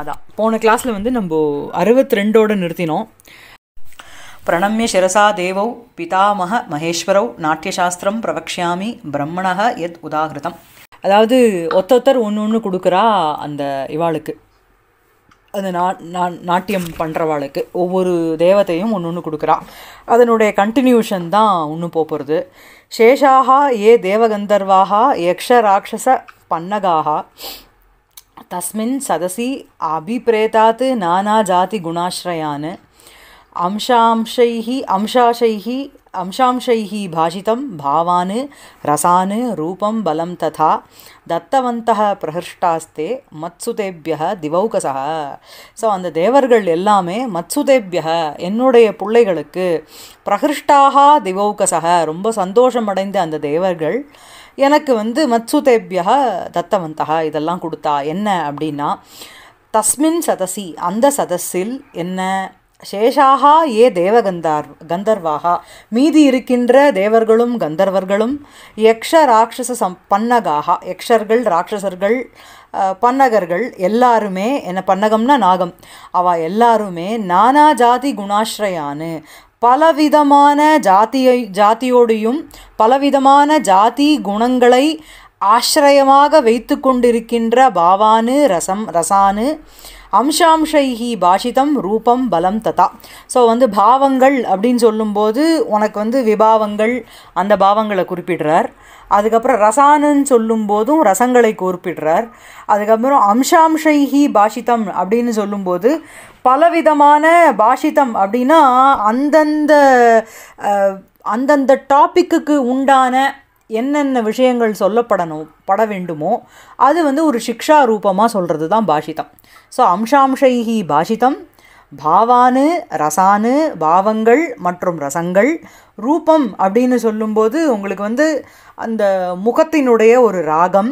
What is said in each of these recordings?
அதான் போன கிளாஸில் வந்து நம்ம அறுபத்தி ரெண்டோடு நிறுத்தினோம் பிரணமிய சிரசா தேவௌ பிதாமக மகேஸ்வரவ் நாட்டியசாஸ்திரம் பிரவக்ஷாமி பிரம்மணக எத் உதாகிருதம் அதாவது ஒத்தொத்தர் ஒன்று ஒன்று கொடுக்குறா அந்த இவாளுக்கு அந்த நா நா நாட்டியம் பண்ணுறவாளுக்கு ஒவ்வொரு தேவதையும் ஒன்று ஒன்று கொடுக்குறா அதனுடைய கண்டினியூஷன் தான் ஒன்று போகிறது சேஷாகா ஏ தேவகந்தர்வாகா யக்ஷ ராட்சச பன்னகாகா தஸ்மின் சதசி तस्मिन् நானா ஜாதி नानाजातिगुणाश्रयान् அம்சாம்சைஹி அம்சாசைஹி அம்சாம்சைஹி பாஷிதம் பாவானு ரசானு ரூபம் பலம் ததா தத்தவந்த பிரஹர்ஷ்டாஸ்தே மத்சுதேபிய திவௌகசா ஸோ அந்த தேவர்கள் எல்லாமே மத்சுதேபிய என்னுடைய பிள்ளைகளுக்கு பிரஹர்ஷ்டாக திவௌகசக ரொம்ப சந்தோஷமடைந்த அந்த தேவர்கள் எனக்கு வந்து மத்சுதேபியா தத்தவந்தகா இதெல்லாம் கொடுத்தா என்ன அப்படின்னா தஸ்மின் சதசி அந்த சதஸில் என்ன சேஷாக ஏ தேவகந்தார் கந்தர்வாகா மீதி இருக்கின்ற தேவர்களும் கந்தர்வர்களும் யக்ஷ ராட்சச சம் பன்னகாகா யக்ஷர்கள் ராட்சசர்கள் பன்னகர்கள் எல்லாருமே என்ன பன்னகம்னா நாகம் அவள் எல்லாருமே நானா ஜாதி குணாஸ்ரயானு பலவிதமான ஜாத்தியை ஜாத்தியோடையும் பலவிதமான ஜாதி குணங்களை ஆசிரியமாக வைத்து கொண்டிருக்கின்ற பாவானு ரசம் ரசானு அம்சாம்ஷைஹி பாஷிதம் ரூபம் பலம் ததா ஸோ வந்து பாவங்கள் அப்படின்னு சொல்லும்போது உனக்கு வந்து விபாவங்கள் அந்த பாவங்களை குறிப்பிடுறார் அதுக்கப்புறம் சொல்லும் சொல்லும்போதும் ரசங்களை குறிப்பிடுறார் அதுக்கப்புறம் அம்சாம்ஷைஹி பாஷிதம் அப்படின்னு சொல்லும்போது பலவிதமான பாஷிதம் அப்படின்னா அந்தந்த அந்தந்த டாப்பிக்கு உண்டான என்னென்ன விஷயங்கள் சொல்லப்படணும் பட வேண்டுமோ அது வந்து ஒரு சிக்ஷா ரூபமாக சொல்கிறது தான் பாஷிதம் ஸோ அம்சாம்சைஹி பாஷிதம் பாவானு ரசானு பாவங்கள் மற்றும் ரசங்கள் ரூபம் அப்படின்னு சொல்லும்போது உங்களுக்கு வந்து அந்த முகத்தினுடைய ஒரு ராகம்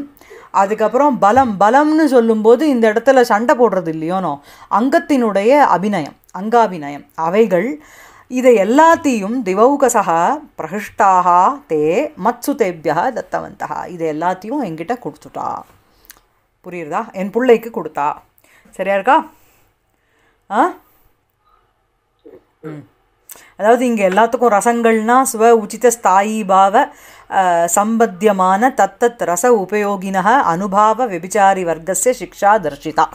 அதுக்கப்புறம் பலம் பலம்னு சொல்லும்போது இந்த இடத்துல சண்டை போடுறது இல்லையோனோ அங்கத்தினுடைய அபிநயம் அங்காபிநயம் அவைகள் இதை எல்லாத்தையும் திவௌகசா பிரகிஷ்டாக தே மத்சுதேபியா தத்தவந்தா இது எல்லாத்தையும் என்கிட்ட கொடுத்துட்டா புரியுறதா என் பிள்ளைக்கு கொடுத்தா சரியா இருக்கா ஆ அதாவது இங்கே எல்லாத்துக்கும் ரசங்கள்னா சுவ உச்சித ஸ்தாயி பாவ சம்பத்தியமான தத்தத் ரச உபயோகின அனுபாவ வெபிச்சாரி வர்க்கசிய சிக்ஷா தர்ஷிதா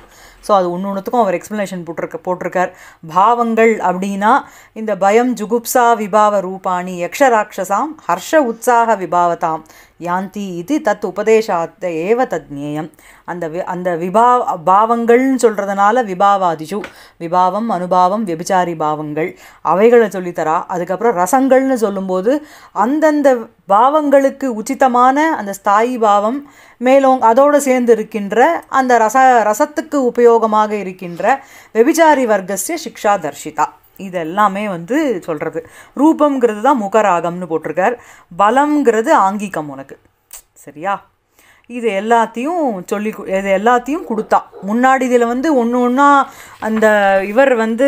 ஸோ அது ஒன்று ஒன்றுத்துக்கும் அவர் எக்ஸ்ப்ளனேஷன் போட்டிருக்க போட்டிருக்கார் பாவங்கள் அப்படின்னா இந்த பயம் ஜுகுப்சா விபாவ ரூபாணி யக்ஷராட்சசாம் ஹர்ஷ உற்சாக விபாவதாம் யாந்தி இது தத் உபதேசாத்த ஏவ தத் நேயம் அந்த வி அந்த விபா பாவங்கள்னு சொல்கிறதுனால விபாவாதிஷு விபாவம் அனுபாவம் வெபிச்சாரி பாவங்கள் அவைகளை சொல்லித்தரா அதுக்கப்புறம் ரசங்கள்னு சொல்லும்போது அந்தந்த பாவங்களுக்கு உச்சிதமான அந்த ஸ்தாயி பாவம் மேலும் அதோடு சேர்ந்து இருக்கின்ற அந்த ரச ரசத்துக்கு உபயோகமாக இருக்கின்ற வெபிச்சாரி வர்க்கசிய சிக்ஷா தர்ஷிதா இது எல்லாமே வந்து சொல்கிறது ரூபங்கிறது தான் முகராகம்னு போட்டிருக்கார் பலம்ங்கிறது ஆங்கிகம் உனக்கு சரியா இது எல்லாத்தையும் சொல்லி இது எல்லாத்தையும் கொடுத்தா முன்னாடி இதில் வந்து ஒன்று ஒன்றா அந்த இவர் வந்து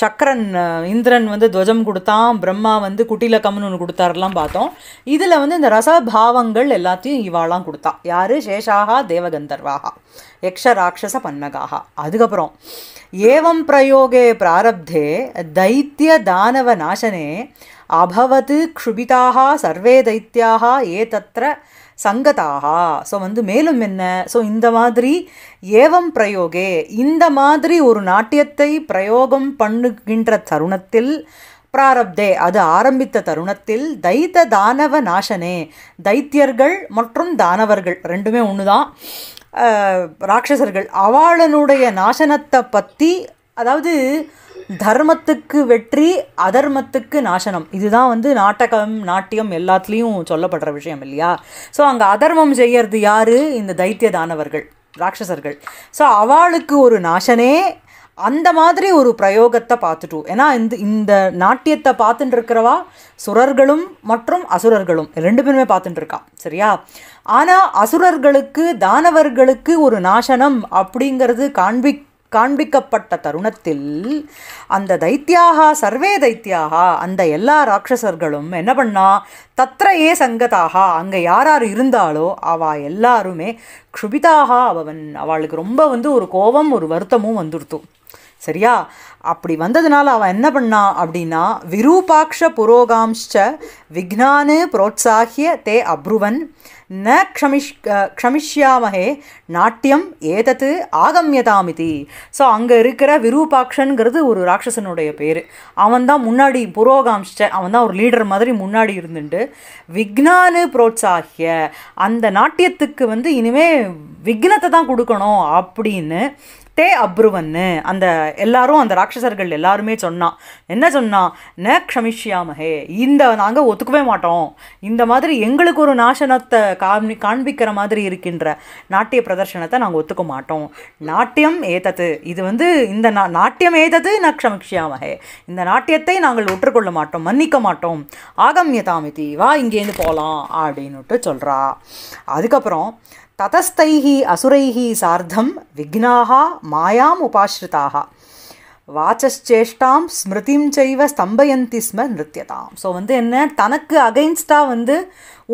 சக்கரன் இந்திரன் வந்து துவஜம் கொடுத்தான் பிரம்மா வந்து குட்டில கம்னு ஒன்று கொடுத்தாரெல்லாம் பார்த்தோம் இதில் வந்து இந்த ரசபாவங்கள் எல்லாத்தையும் இவாளாம் கொடுத்தா யார் சேஷாகா தேவகந்தர்வாகா யக்ஷ ராட்சச பன்னகாக அதுக்கப்புறம் ஏவம் பிரயோகே பிராரப்தே தைத்திய தானவ நாசனே அபவத் க்ஷுபிதாக சர்வே தைத்தியாக ஏ தத்திர சங்கதாகா ஸோ வந்து மேலும் என்ன ஸோ இந்த மாதிரி ஏவம் பிரயோகே இந்த மாதிரி ஒரு நாட்டியத்தை பிரயோகம் பண்ணுகின்ற தருணத்தில் பிராரப்தே அது ஆரம்பித்த தருணத்தில் தைத்த தானவ நாசனே தைத்தியர்கள் மற்றும் தானவர்கள் ரெண்டுமே ஒன்று தான் ராட்சசர்கள் அவாளனுடைய நாசனத்தை பற்றி அதாவது தர்மத்துக்கு வெற்றி அதர்மத்துக்கு நாசனம் இதுதான் வந்து நாட்டகம் நாட்டியம் எல்லாத்துலேயும் சொல்லப்படுற விஷயம் இல்லையா ஸோ அங்கே அதர்மம் செய்யறது யார் இந்த தைத்திய தானவர்கள் ராட்சசர்கள் ஸோ அவளுக்கு ஒரு நாசனே அந்த மாதிரி ஒரு பிரயோகத்தை பார்த்துட்டோம் ஏன்னா இந்த இந்த நாட்டியத்தை பார்த்துட்டு இருக்கிறவா சுரர்களும் மற்றும் அசுரர்களும் ரெண்டு பேருமே பார்த்துட்டு இருக்கா சரியா ஆனால் அசுரர்களுக்கு தானவர்களுக்கு ஒரு நாசனம் அப்படிங்கிறது காண்பிக் காண்பிக்கப்பட்ட தருணத்தில் அந்த தைத்தியாகா சர்வே தைத்தியாகா அந்த எல்லா ராட்சசர்களும் என்ன பண்ணா தத்திரையே சங்கதாகா அங்கே யார் யார் இருந்தாலோ அவள் எல்லாருமே க்ஷுபிதாகா அவன் அவளுக்கு ரொம்ப வந்து ஒரு கோபம் ஒரு வருத்தமும் வந்துடுத்தும் சரியா அப்படி வந்ததுனால அவன் என்ன பண்ணா அப்படின்னா விரூபாக்ஷ புரோகாம்ஷ விக்னானு புரோத்சாகிய தே அப்ருவன் ந க்ஷமிஷ் க்ஷமிஷ்யாமகே நாட்டியம் ஏதத்து ஆகமியதாமிதி ஸோ அங்கே இருக்கிற விரூபாக்ஷனுங்கிறது ஒரு ராட்சசனுடைய பேர் அவன் தான் முன்னாடி புரோகாமிச்ச அவன் தான் ஒரு லீடர் மாதிரி முன்னாடி இருந்துட்டு விக்னானு புரோத்சாகிய அந்த நாட்டியத்துக்கு வந்து இனிமேல் விக்னத்தை தான் கொடுக்கணும் அப்படின்னு தே அப்ருவன்னு அந்த எல்லாரும் அந்த ராட்சசர்கள் எல்லாருமே சொன்னான் என்ன சொன்னான் ந க்ஷமிஷ்யாமஹே இந்த நாங்கள் ஒத்துக்கவே மாட்டோம் இந்த மாதிரி எங்களுக்கு ஒரு நாசனத்தை காமி காண்பிக்கிற மாதிரி இருக்கின்ற நாட்டிய பிரதர்ஷனத்தை நாங்கள் ஒத்துக்க மாட்டோம் நாட்டியம் ஏதது இது வந்து இந்த நா நாட்டியம் ஏதது ந க்ஷமிஷ்யாமஹே இந்த நாட்டியத்தை நாங்கள் ஒற்றுக்கொள்ள மாட்டோம் மன்னிக்க மாட்டோம் ஆகம்யதாமிதி வா இங்கேருந்து போகலாம் அப்படின்னுட்டு சொல்கிறா அதுக்கப்புறம் ततस्तैः असुरैः सार्धं विघ्नाः मायाम् उपाश्रिताः வாச்சேஷ்டாம் ஸ்மிருதிம் செய்வ ஸ்தம்பயந்தி ஸ்ம நிறுத்தியதாம் ஸோ வந்து என்ன தனக்கு அகைன்ஸ்டாக வந்து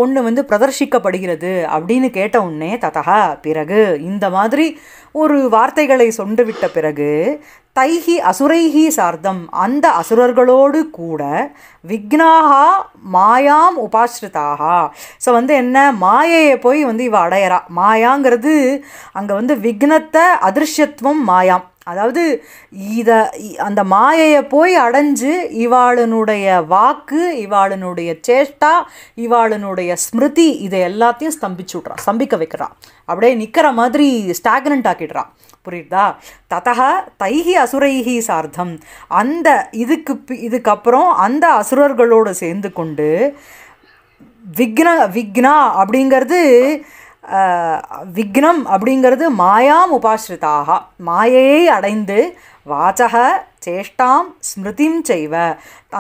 ஒன்று வந்து பிரதர்ஷிக்கப்படுகிறது அப்படின்னு கேட்ட உடனே ததா பிறகு இந்த மாதிரி ஒரு வார்த்தைகளை விட்ட பிறகு தைஹி அசுரைஹி சார்த்தம் அந்த அசுரர்களோடு கூட விக்னாகா மாயாம் உபாசிரிதாக ஸோ வந்து என்ன மாயையை போய் வந்து இவ அடையிறா மாயாங்கிறது அங்கே வந்து விக்னத்தை அதிர்ஷ்யத்துவம் மாயாம் அதாவது இத அந்த மாயையை போய் அடைஞ்சு இவாளனுடைய வாக்கு இவாளனுடைய சேஷ்டா இவாளனுடைய ஸ்மிருதி இதை எல்லாத்தையும் ஸ்தம்பிச்சு விட்றான் ஸ்தம்பிக்க வைக்கிறான் அப்படியே நிற்கிற மாதிரி ஸ்டாக்னண்ட் ஆக்கிடுறான் புரியுதா ததா தைகி அசுரைகி சார்த்தம் அந்த இதுக்கு இதுக்கப்புறம் அந்த அசுரர்களோடு சேர்ந்து கொண்டு விக்ன விக்னா அப்படிங்கிறது விக்னம் அப்படிங்கிறது மாயாம் உபாசிரிதாக மாயையை அடைந்து வாச்சக சேஷ்டாம் ஸ்மிருதிம் செய்வ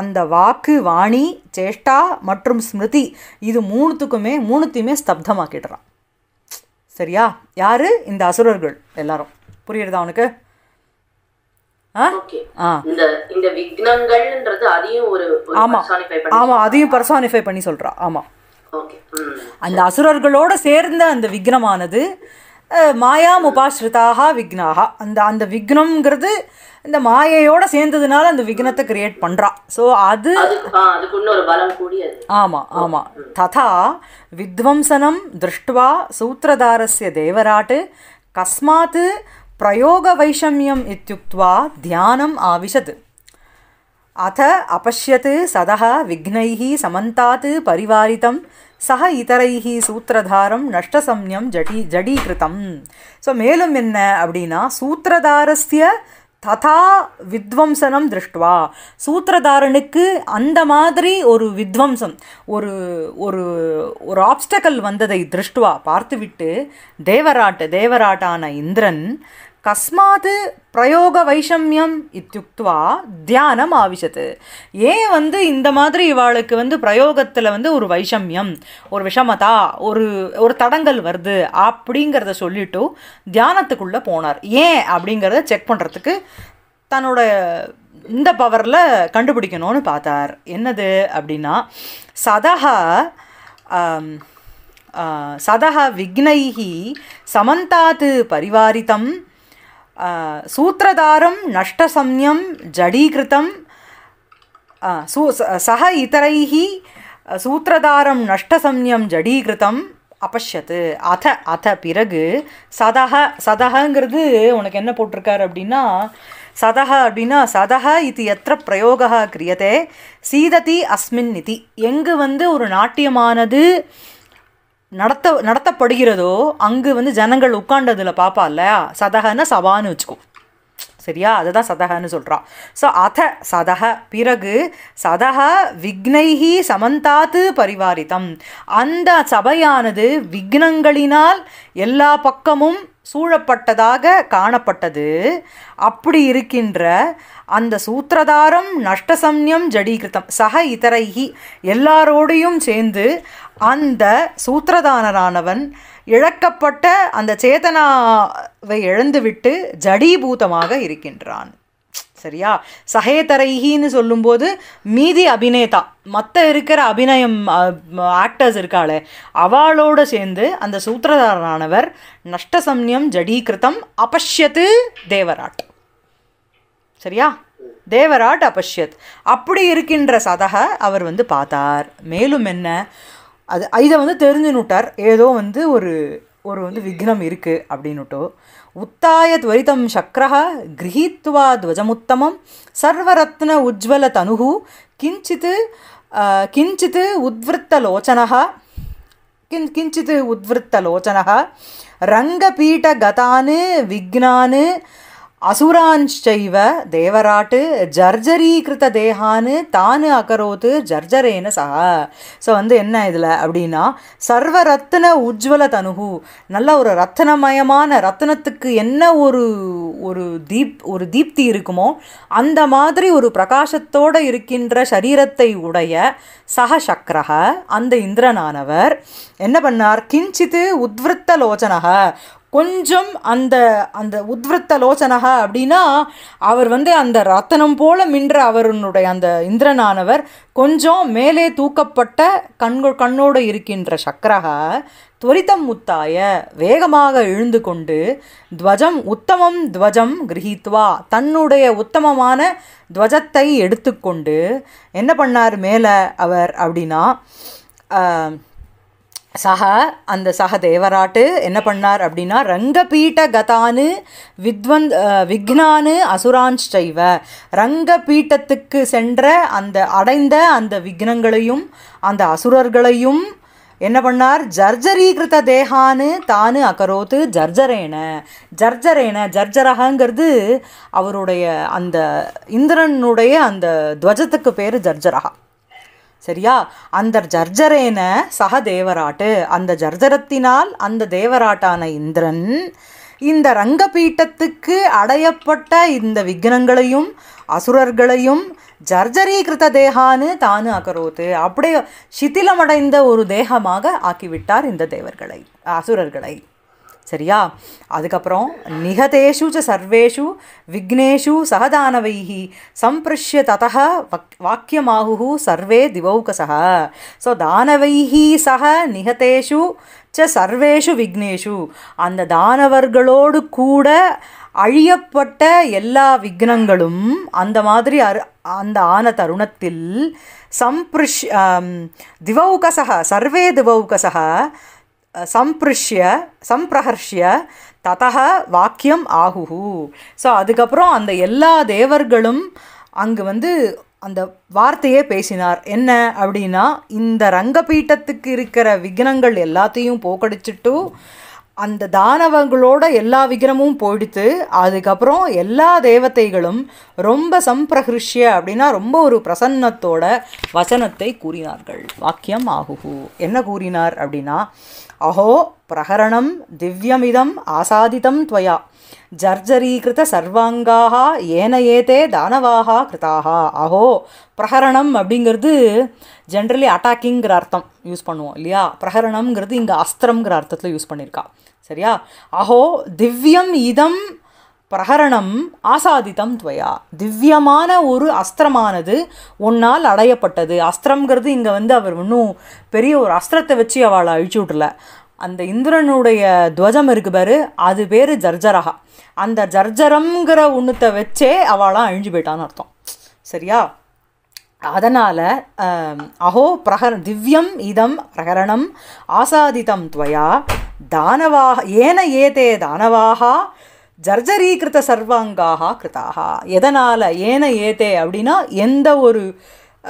அந்த வாக்கு வாணி சேஷ்டா மற்றும் ஸ்மிருதி இது மூணுத்துக்குமே மூணுத்தையுமே ஸ்தப்தமாக்கிடுறான் சரியா யார் இந்த அசுரர்கள் எல்லாரும் புரியுறதா அவனுக்கு ஆமா அதையும் பர்சானிஃபை பண்ணி சொல்கிறான் ஆமா Hmm. அந்த அசுரர்களோடு சேர்ந்த அந்த விக்னமானது மாயாம் உபாஸ்ரிதாக விக்னாக அந்த அந்த விக்னம்ங்கிறது இந்த மாயையோட சேர்ந்ததுனால அந்த விக்னத்தை கிரியேட் பண்ணுறான் ஸோ அது ஆமாம் ஆமாம் hmm. ததா வித்வம்சனம் திருஷ்டுவா சூத்திரதாரஸ்ய தேவராட்டு கஸ்மாத்து பிரயோக வைஷமியம் இத்தியுக்துவா தியானம் ஆவிஷது அத அபஷ்யத் சதா விக்னைஹி சமந்தாத் பரிவாரித்தம் சக இதரைஹி சூத்திரதாரம் நஷ்டசம்யம் ஜடி ஜடீகிருத்தம் ஸோ மேலும் என்ன அப்படின்னா சூத்திரதாரஸ்ய ததா வித்வம்சனம் திருஷ்டுவா சூத்திரதாரனுக்கு அந்த மாதிரி ஒரு வித்வம்சம் ஒரு ஒரு ஒரு ஆப்ஸ்டக்கல் வந்ததை திருஷ்டுவா பார்த்துவிட்டு தேவராட்டு தேவராட்டான இந்திரன் தஸ்மாத் பிரயோக வைஷமியம் இத்தியுக்துவா தியானம் ஆவிஷத்து ஏன் வந்து இந்த மாதிரி இவாளுக்கு வந்து பிரயோகத்தில் வந்து ஒரு வைஷமியம் ஒரு விஷமதா ஒரு ஒரு தடங்கல் வருது அப்படிங்கிறத சொல்லிட்டு தியானத்துக்குள்ளே போனார் ஏன் அப்படிங்கிறத செக் பண்ணுறதுக்கு தன்னோட இந்த பவரில் கண்டுபிடிக்கணும்னு பார்த்தார் என்னது அப்படின்னா சதகா சதா விக்னைஹி சமந்தாத்து பரிவாரித்தம் சூத்திரதாரம் நஷ்டசம்யம் ஜடீகிருத்தம் సూ సహ ఇతరై சூத்திரதாரம் நஷ்டசம்யம் ஜடீகிருத்தம் அப்பஷத்து அத அத பிறகு சதக சதகங்கிறது உனக்கு என்ன போட்டிருக்காரு அப்படின்னா சதக அப்படின்னா சதக இது எத்த பிரயோக கிரியதே சீததி அஸ்மின் நிதி எங்கு வந்து ஒரு நாட்டியமானது நடத்த நடத்தப்படுகிறதோ அங்கு வந்து ஜனங்கள் உட்காண்டதில் பார்ப்பா இல்லையா சதகன்னு சவான்னு வச்சுக்கோ சரியா அதுதான் சதகன்னு சொல்கிறான் ஸோ அத சதக பிறகு சதக விக்னைகி சமந்தாத்து பரிவாரித்தம் அந்த சபையானது விக்னங்களினால் எல்லா பக்கமும் சூழப்பட்டதாக காணப்பட்டது அப்படி இருக்கின்ற அந்த சூத்திரதாரம் நஷ்டசம்யம் ஜடீகிருத்தம் சக இதரைகி எல்லாரோடையும் சேர்ந்து அந்த சூத்திரதானரானவன் இழக்கப்பட்ட அந்த சேதனாவை இழந்துவிட்டு ஜடீபூதமாக இருக்கின்றான் சரியா சகேதரைகின்னு சொல்லும்போது மீதி அபிநேதா மற்ற இருக்கிற அபிநயம் ஆக்டர்ஸ் இருக்காளே அவளோடு சேர்ந்து அந்த சூத்திரதாரனானவர் நஷ்டசம்யம் ஜடீகிருத்தம் அபஷ்யத்து தேவராட் சரியா தேவராட் அபஷ்யத் அப்படி இருக்கின்ற சதக அவர் வந்து பார்த்தார் மேலும் என்ன அது இதை வந்து தெரிஞ்சுன்னுட்டார் ஏதோ வந்து ஒரு ஒரு வந்து விக்னம் இருக்குது அப்படின்னுட்டோ उत्ताय त्वरितं शक्रः गृहीत्वा ध्वजमुत्तमं सर्वरत्न उज्ज्वलतनुः किञ्चित् किञ्चित् उद्वृत्तलोचनः किन् किञ्चित् उद्वृत्तलोचनः रङ्गपीठगतान् विघ्नान् அசுரான்ச்சைவ தேவராட்டு ஜர்ஜரீகிருத்த தேகான்னு தானு அகரோத்து ஜர்ஜரேன சக ஸோ வந்து என்ன இதில் அப்படின்னா சர்வ ரத்தன உஜ்வல தனுகு நல்ல ஒரு ரத்தனமயமான ரத்தனத்துக்கு என்ன ஒரு ஒரு தீப் ஒரு தீப்தி இருக்குமோ அந்த மாதிரி ஒரு பிரகாசத்தோடு இருக்கின்ற சரீரத்தை உடைய சக சக்கரக அந்த இந்திரனானவர் என்ன பண்ணார் கிஞ்சித்து உத்விருத்த லோச்சனக கொஞ்சம் அந்த அந்த உத்வத்த லோச்சனகா அப்படின்னா அவர் வந்து அந்த ரத்தனம் போல மின்ற அவருனுடைய அந்த இந்திரனானவர் கொஞ்சம் மேலே தூக்கப்பட்ட கண்கோ கண்ணோடு இருக்கின்ற சக்கரக துவரித்தம் முத்தாய வேகமாக எழுந்து கொண்டு துவஜம் உத்தமம் துவஜம் கிரகித்வா தன்னுடைய உத்தமமான துவஜத்தை எடுத்துக்கொண்டு என்ன பண்ணார் மேலே அவர் அப்படின்னா சக அந்த சக தேவராட்டு என்ன பண்ணார் அப்படின்னா ரங்கபீட்ட கதானு வித்வந்த் விக்னானு அசுரான்ஷ்டைவ ரங்கபீட்டத்துக்கு சென்ற அந்த அடைந்த அந்த விக்னங்களையும் அந்த அசுரர்களையும் என்ன பண்ணார் ஜர்ஜரீகிருத்த தேகான்னு தானு அக்கரோத்து ஜர்ஜரேன ஜர்ஜரேன ஜர்ஜரகங்கிறது அவருடைய அந்த இந்திரனுடைய அந்த துவஜத்துக்கு பேர் ஜர்ஜரகா சரியா அந்த ஜர்ஜரேன சக தேவராட்டு அந்த ஜர்ஜரத்தினால் அந்த தேவராட்டான இந்திரன் இந்த ரங்கபீட்டத்துக்கு அடையப்பட்ட இந்த விக்னங்களையும் அசுரர்களையும் ஜர்ஜரீகிருத தேகான்னு தானு அகரோத்து அப்படியே சிதிலமடைந்த ஒரு தேகமாக ஆக்கிவிட்டார் இந்த தேவர்களை அசுரர்களை சரியா அதுக்கப்புறம் நிகதேஷு ச சர்வேஷு விக்னேஷு சகதானவைஹி சம்பிருஷ்ய தத வக் வாக்கியமாகு சர்வே திவௌகசக ஸோ தானவைஹி சக நிகதேஷு ச சர்வேஷு விக்னேஷு அந்த தானவர்களோடு கூட அழியப்பட்ட எல்லா விக்னங்களும் அந்த மாதிரி அரு அந்த ஆன தருணத்தில் சம்பிருஷ் திவௌகசக சர்வே திவௌகசக சம்பிருஷ்ய சம்பிரஹர்ஷ்ய ததக வாக்கியம் ஆகுஹு ஸோ அதுக்கப்புறம் அந்த எல்லா தேவர்களும் அங்கு வந்து அந்த வார்த்தையே பேசினார் என்ன அப்படின்னா இந்த ரங்கபீட்டத்துக்கு இருக்கிற விக்னங்கள் எல்லாத்தையும் போக்கடிச்சிட்டு அந்த தானவங்களோட எல்லா விக்கிரமும் போயிடுத்து அதுக்கப்புறம் எல்லா தேவதைகளும் ரொம்ப சம்பிரகிருஷ்ய அப்படின்னா ரொம்ப ஒரு பிரசன்னத்தோட வசனத்தை கூறினார்கள் வாக்கியம் ஆகுகு என்ன கூறினார் அப்படின்னா அஹோ பிரகரணம் திவ்யமிதம் ஆசாதிதம் துவயா ஜர்ஜரீகிருத சர்வாங்காக ஏன ஏதே தானவாக கிருத்தாக அஹோ பிரகரணம் அப்படிங்கிறது ஜென்ரலி அட்டாக்கிங்கிற அர்த்தம் யூஸ் பண்ணுவோம் இல்லையா பிரகரணம்ங்கிறது இங்கே அஸ்திரம்ங்கிற அர்த்தத்தில் யூஸ் பண்ணியிருக்கா சரியா அஹோ திவ்யம் இதம் பிரகரணம் ஆசாதித்தம் துவயா திவ்யமான ஒரு அஸ்திரமானது உன்னால் அடையப்பட்டது அஸ்திரங்கிறது இங்கே வந்து அவர் இன்னும் பெரிய ஒரு அஸ்திரத்தை வச்சு அவளை அழிச்சு விட்ரல அந்த இந்திரனுடைய துவஜம் இருக்கு பாரு அது பேர் ஜர்ஜரகா அந்த ஜர்ஜரம்ங்கிற ஒன்றுத்தை வச்சே அவளாம் அழிஞ்சு போயிட்டான்னு அர்த்தம் சரியா அதனால் அஹோ பிரகர திவ்யம் இதம் பிரகரணம் ஆசாதிதம் துவயா தானவாக ஏன ஏதே தானவாக ஜர்ஜரீகிருத்த சர்வாங்காக கிருத்தாக எதனால் ஏன ஏதே அப்படின்னா எந்த ஒரு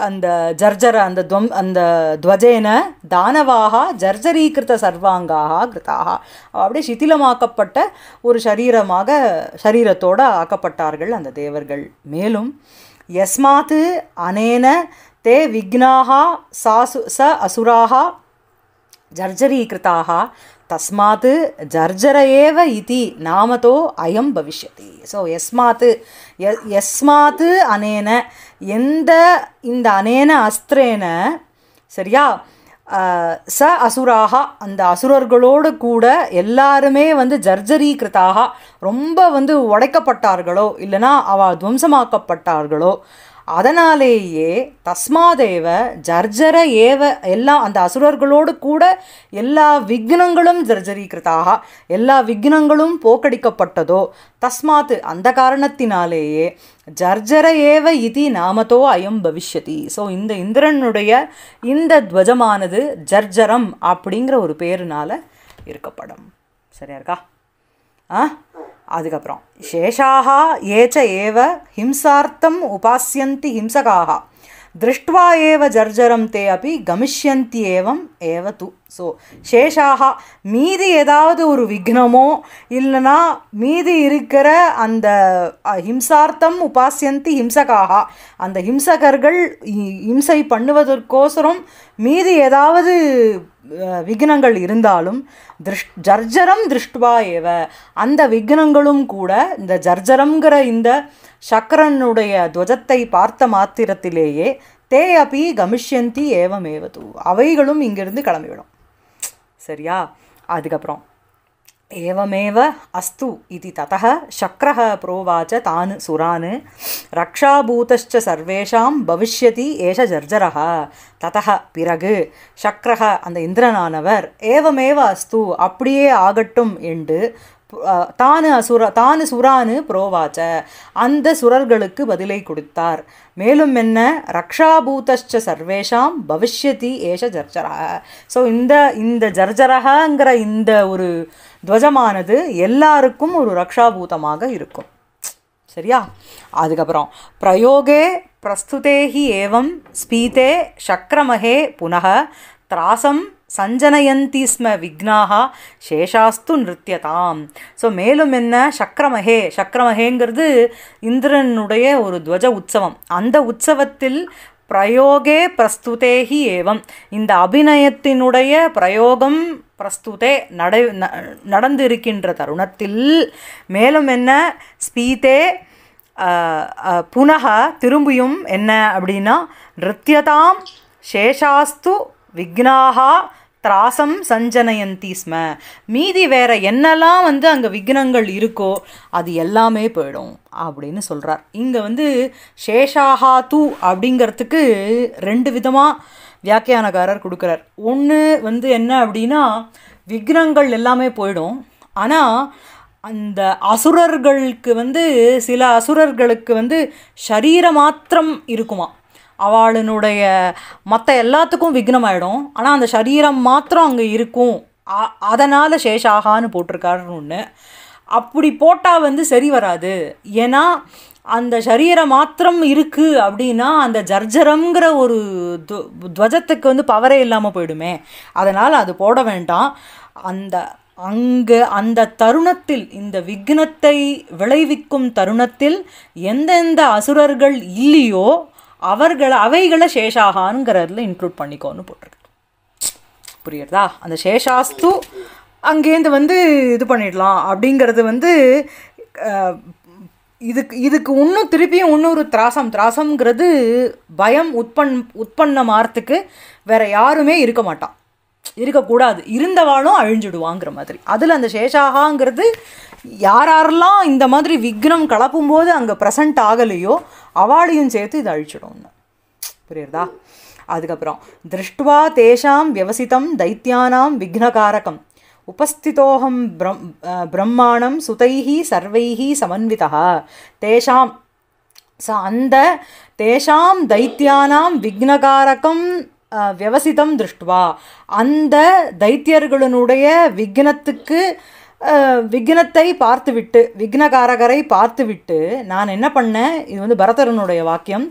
அந்த ஜர்ஜர அந்த துவம் அந்த துவஜேன தானவாக ஜர்ஜரீகிருத்த சர்வாங்காக கிருத்தாக அப்படியே சிதிலமாக்கப்பட்ட ஒரு சரீரமாக சரீரத்தோடு ஆக்கப்பட்டார்கள் அந்த தேவர்கள் மேலும் எஸ்மாத்து அனேன தே விக்னாக சாசு ச அசுராக ஜர்ஜரீகிருத்தாக தஸ்மாத் ஜர்ஜர ஏவ இதி நாமதோ அயம் பவிஷ்யதி ஸோ எ எஸ்மாத்து அனேன எந்த இந்த அனேன அஸ்திரேன சரியா ச அசுராக அந்த அசுரர்களோடு கூட எல்லாருமே வந்து ஜர்ஜரீகிருத்தாக ரொம்ப வந்து உடைக்கப்பட்டார்களோ இல்லைனா அவ துவம்சமாக்கப்பட்டார்களோ அதனாலேயே தஸ்மாதேவ ஜர்ஜர ஏவ எல்லா அந்த அசுரர்களோடு கூட எல்லா விக்னங்களும் ஜர்ஜரீகிருத்தாக எல்லா விக்னங்களும் போக்கடிக்கப்பட்டதோ தஸ்மாத் அந்த காரணத்தினாலேயே ஜர்ஜர ஏவ இதி நாமத்தோ அயம் பவிஷ்யதி ஸோ இந்த இந்திரனுடைய இந்த துவஜமானது ஜர்ஜரம் அப்படிங்கிற ஒரு பேருனால் இருக்கப்படும் சரியா இருக்கா ஆ அதுக்கப்புறம் சேஷாக ஏச்ச ஏவ ஹிம்சார்த்தம் உபாசியந்தி ஹிம்சகாக திருஷ்டுவா ஏவ ஜர்ஜரம் தே அப்படி கமிஷ்யந்தி ஏவம் ஏவ தூ ஸோ சேஷாக மீதி ஏதாவது ஒரு விக்னமோ இல்லைனா மீதி இருக்கிற அந்த ஹிம்சார்த்தம் உபாசியந்தி ஹிம்சகாக அந்த ஹிம்சகர்கள் ஹிம்சை பண்ணுவதற்கோசரம் மீதி ஏதாவது விக்னங்கள் இருந்தாலும் திருஷ் ஜர்ஜரம் திருஷ்டுவா ஏவ அந்த விக்னங்களும் கூட இந்த ஜர்ஜரம்ங்கிற இந்த சக்கரனுடைய துவஜத்தை பார்த்த மாத்திரத்திலேயே தே அப்பி கமிஷ்யந்தி ஏவமேவது அவைகளும் இங்கிருந்து கிளம்பிவிடும் சரியா அதுக்கப்புறம் एवमेव अस्तु इति ततः शक्रः प्रोवाच तान् सुरान् रक्षाभूतश्च सर्वेषां भविष्यति एष जर्जरः ततः पिरग् शक्रः அந்த इन्द्रनानवर् एवमेव अस्तु அப்படியே ஆகட்டும் एण्ड् தானு அசுர தானு சுரானு புரோவாச்ச அந்த சுரர்களுக்கு பதிலை கொடுத்தார் மேலும் என்ன ரக்ஷாபூதச்ச சர்வேஷாம் பவிஷ்யதி ஏஷ ஜர்ஜரக ஸோ இந்த இந்த ஜர்ஜரகங்கிற இந்த ஒரு துவஜமானது எல்லாருக்கும் ஒரு ரக்ஷாபூதமாக இருக்கும் சரியா அதுக்கப்புறம் பிரயோகே பிரஸ்துதேஹி ஏவம் ஸ்பீதே சக்கரமகே புனக திராசம் சஞ்சனயந்தி ஸ்ம விக்னாகா சேஷாஸ்து நிறுத்தியதாம் ஸோ மேலும் என்ன சக்கரமகே சக்கரமகேங்கிறது இந்திரனுடைய ஒரு துவஜ உற்சவம் அந்த உற்சவத்தில் பிரயோகே பிரஸ்துதேஹி ஏவம் இந்த அபிநயத்தினுடைய பிரயோகம் பிரஸ்துதே நடை நடந்திருக்கின்ற தருணத்தில் மேலும் என்ன ஸ்பீதே புனக திரும்பியும் என்ன அப்படின்னா நிறுத்தியதாம் சேஷாஸ்து விக்னாகா திராசம் சஞ்சனயந்தி ஸ்ம மீதி வேற என்னெல்லாம் வந்து அங்கே விக்னங்கள் இருக்கோ அது எல்லாமே போயிடும் அப்படின்னு சொல்கிறார் இங்கே வந்து சேஷாகா தூ அப்படிங்கிறதுக்கு ரெண்டு விதமாக வியாக்கியானக்காரர் கொடுக்குறார் ஒன்று வந்து என்ன அப்படின்னா விக்னங்கள் எல்லாமே போயிடும் ஆனால் அந்த அசுரர்களுக்கு வந்து சில அசுரர்களுக்கு வந்து சரீர மாத்திரம் இருக்குமா அவளுனுடைய மற்ற எல்லாத்துக்கும் விக்னம் ஆகிடும் ஆனால் அந்த சரீரம் மாத்திரம் அங்கே இருக்கும் அதனால் சேஷாகான்னு போட்டிருக்காருன்னு ஒன்று அப்படி போட்டால் வந்து சரி வராது ஏன்னா அந்த சரீரம் மாத்திரம் இருக்குது அப்படின்னா அந்த ஜர்ஜரங்கிற ஒரு துவஜத்துக்கு வந்து பவரே இல்லாமல் போயிடுமே அதனால் அது போட வேண்டாம் அந்த அங்கு அந்த தருணத்தில் இந்த விக்னத்தை விளைவிக்கும் தருணத்தில் எந்தெந்த அசுரர்கள் இல்லையோ அவர்களை அவைகளை சேஷாகான்ங்கிறதுல இன்க்ளூட் பண்ணிக்கோன்னு போட்டிருக்கு புரியுறதா அந்த சேஷாஸ்து அங்கேருந்து வந்து இது பண்ணிடலாம் அப்படிங்கிறது வந்து இதுக்கு இதுக்கு இன்னும் திருப்பியும் இன்னொரு திராசம் திராசம்ங்கிறது பயம் உட்பண் உட்பண்ண மாறத்துக்கு வேறு யாருமே இருக்க மாட்டான் இருக்கக்கூடாது இருந்தவாளும் அழிஞ்சிடுவாங்கிற மாதிரி அதில் அந்த சேஷாகாங்கிறது யாரெல்லாம் இந்த மாதிரி விக்னம் கலப்பும்போது அங்கே ப்ரெசண்ட் ஆகலையோ அவாளையும் சேர்த்து இதை அழிச்சிடும்னு புரியுறதா அதுக்கப்புறம் திருஷ்டுவா தேஷாம் வியவசிதம் தைத்தியானாம் விக்னகாரகம் உபஸ்திதோகம் பிரம் பிரம்மாணம் சுதைஹி சர்வைஹி சமன்விதா தேஷாம் அந்த தேஷாம் தைத்தியானாம் விக்னகாரகம் விவசிதம் திருஷ்டுவா அந்த தைத்தியர்களினுடைய விக்னத்துக்கு விக்னத்தை பார்த்துவிட்டு விக்னகாரகரை பார்த்துவிட்டு நான் என்ன பண்ணேன் இது வந்து பரதரனுடைய வாக்கியம்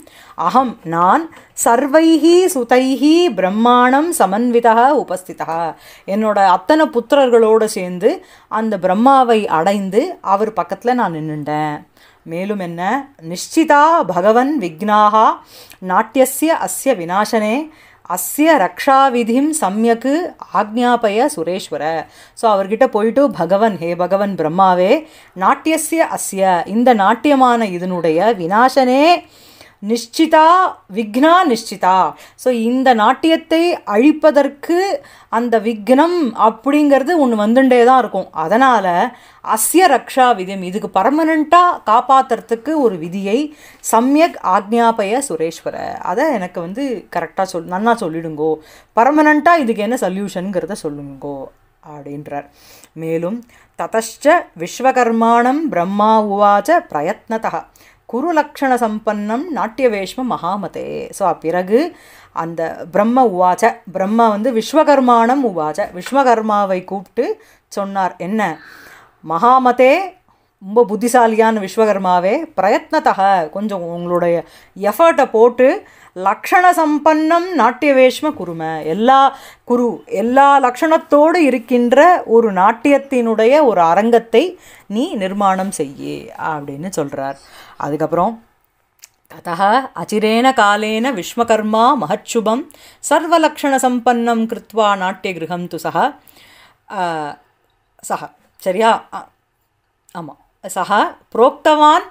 அகம் நான் சர்வைஹி சுதைஹி பிரம்மாணம் சமன்விதா உபஸ்திதா என்னோட அத்தனை புத்திரர்களோடு சேர்ந்து அந்த பிரம்மாவை அடைந்து அவர் பக்கத்தில் நான் நின்றுட்டேன் மேலும் என்ன நிஷ்டிதா பகவன் விக்னாகா நாட்டியசிய அஸ்ய வினாசனே அஸ்ய ரக்ஷாவிதிம் சம்யக்கு ஆக்ஞாபய சுரேஸ்வர ஸோ அவர்கிட்ட போயிட்டு பகவன் ஹே பகவன் பிரம்மாவே நாட்டியஸ்ய அஸ்ய இந்த நாட்டியமான இதனுடைய வினாசனே நிச்சிதா விக்னா நிச்சிதா ஸோ இந்த நாட்டியத்தை அழிப்பதற்கு அந்த விக்னம் அப்படிங்கிறது ஒன்று வந்துட்டே தான் இருக்கும் அதனால் அஸ்ய ரக்ஷா விதியம் இதுக்கு பர்மனண்ட்டாக காப்பாற்றுறதுக்கு ஒரு விதியை சம்யக் ஆக்ஞாபய சுரேஸ்வர அதை எனக்கு வந்து கரெக்டாக சொல் நல்லா சொல்லிடுங்கோ பர்மனண்ட்டாக இதுக்கு என்ன சல்யூஷனுங்கிறத சொல்லுங்கோ அப்படின்றார் மேலும் ததச்ச விஸ்வகர்மாணம் பிரம்மா உவாச்ச பிரயத்னதா குருலக்ஷண சம்பன்னம் நாட்டியவேஷ்ம மகாமதே ஸோ பிறகு அந்த பிரம்ம உவாச்ச பிரம்மா வந்து விஸ்வகர்மானம் உவாச்ச விஸ்வகர்மாவை கூப்பிட்டு சொன்னார் என்ன மகாமதே ரொம்ப புத்திசாலியான விஸ்வகர்மாவே பிரயத்னத்தக கொஞ்சம் உங்களுடைய எஃபர்ட்டை போட்டு லக்ஷண சம்பன்னம் நாட்டிய வேஷ்ம குரும எல்லா குரு எல்லா லக்ஷணத்தோடு இருக்கின்ற ஒரு நாட்டியத்தினுடைய ஒரு அரங்கத்தை நீ நிர்மாணம் செய்ய அப்படின்னு சொல்கிறார் அதுக்கப்புறம் ததக அச்சிரேன காலேன விஸ்வகர்மா மகச்சுபம் சர்வலக்ஷண சம்பன்னம் கிருத்வா நாட்டிய கிரகம் து சக சக சரியா ஆமாம் सः प्रोक्तवान्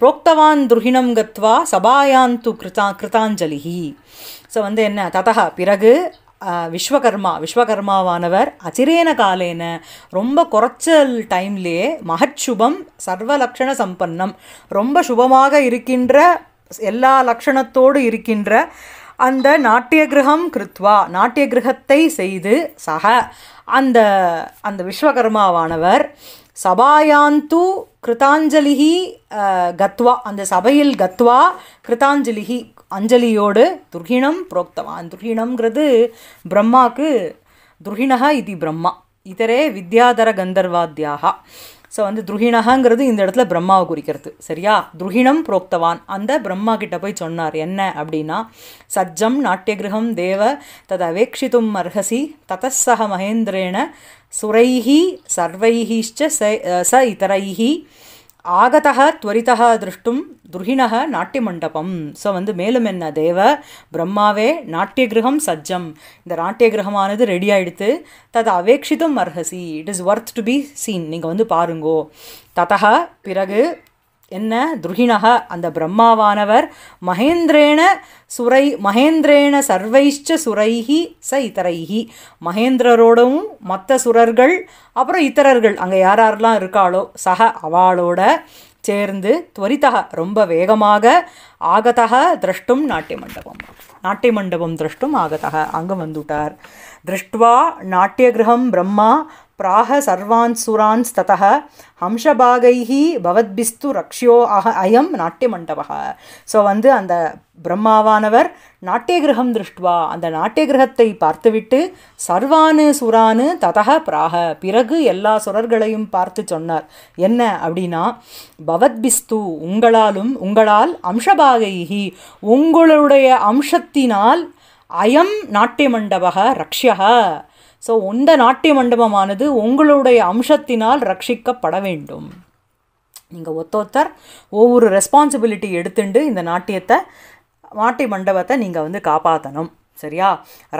புரோக்தவான் துருகிணம் கத்வா சபாயாந்து கிருதா கிருதாஞ்சலிஹி ஸோ வந்து என்ன ததா பிறகு விஸ்வகர்மா விஸ்வகர்மாவானவர் அச்சிரேன காலேன ரொம்ப குறைச்சல் டைம்லேயே மகச்சுபம் சர்வலக்ஷண சம்பன்னம் ரொம்ப சுபமாக இருக்கின்ற எல்லா லக்ஷணத்தோடு இருக்கின்ற அந்த நாட்டிய கிரகம் கிருத்வா நாட்டிய கிரகத்தை செய்து சக அந்த அந்த விஸ்வகர்மாவானவர் சபாயாந்தூ கிருத்தாஞ்சலிஹி கத்வா அந்த சபையில் கத்வா கிருத்தாஞ்சலிஹி அஞ்சலியோடு துர்கிணம் புரோக்தவான் துர்கிணம்ங்கிறது பிரம்மாவுக்கு துர்கிணகா இது பிரம்மா இதரே வித்யாதர கந்தர்வாத்தியாக ஸோ வந்து துருகிணகங்கிறது இந்த இடத்துல பிரம்மாவை குறிக்கிறது சரியா துருகிணம் புரோக்தவான் அந்த பிரம்மா கிட்ட போய் சொன்னார் என்ன அப்படின்னா சஜ்ஜம் நாட்டியகிரகம் தேவ தத் அவேக்ஷித்தும் அர்ஹசி ததசக மகேந்திரேன सुरैः सर्वैश्च ச इतरैः ஆகதக துவரிதக திருஷ்டும் துருகிணக நாட்டிய மண்டபம் ஸோ வந்து மேலும் என்ன தேவ பிரம்மாவே நாட்டிய கிரகம் சஜ்ஜம் இந்த நாட்டிய கிரகமானது ரெடி ஆகிடுத்து தது அவேட்சித்தும் அர்ஹசி it is worth to be seen நீங்கள் வந்து பாருங்கோ ததக பிறகு என்ன துருகிணக அந்த பிரம்மாவானவர் மகேந்திரேன சுரை மகேந்திரேன சர்வைஷ்ட சுரைஹி ச இத்தரைஹி மகேந்திரரோடவும் மற்ற சுரர்கள் அப்புறம் இத்தரர்கள் அங்கே யார் யாரெல்லாம் இருக்காளோ சக அவளோட சேர்ந்து துவரித்தக ரொம்ப வேகமாக ஆகத்தக திரஷ்டும் நாட்டிய மண்டபம் நாட்டிய மண்டபம் திரஷ்டும் ஆகத்தக அங்கே வந்துட்டார் दृष्ट्वा பிரம்மா பிராக சர்வான் सर्वान् सुरांस्ततः ஹம்சபாகைஹி பவத்பிஸ்து ரக்ஷியோ அஹ அயம் நாட்டிய மண்டபக ஸோ வந்து அந்த பிரம்மாவானவர் நாட்டிய கிரகம் திருஷ்டுவா அந்த நாட்டிய கிரகத்தை பார்த்துவிட்டு சர்வானு சுரானு ததக பிராக பிறகு எல்லா சுரர்களையும் பார்த்து சொன்னார் என்ன அப்படின்னா பவத்பிஸ்து உங்களாலும் உங்களால் அம்சபாகைஹி உங்களுடைய அம்சத்தினால் அயம் நாட்டிய மண்டபக ரக்ஷியா ஸோ இந்த நாட்டிய மண்டபமானது உங்களுடைய அம்சத்தினால் ரட்சிக்கப்பட வேண்டும் நீங்கள் ஒத்தொத்தர் ஒவ்வொரு ரெஸ்பான்சிபிலிட்டி எடுத்துட்டு இந்த நாட்டியத்தை நாட்டிய மண்டபத்தை நீங்கள் வந்து காப்பாற்றணும் சரியா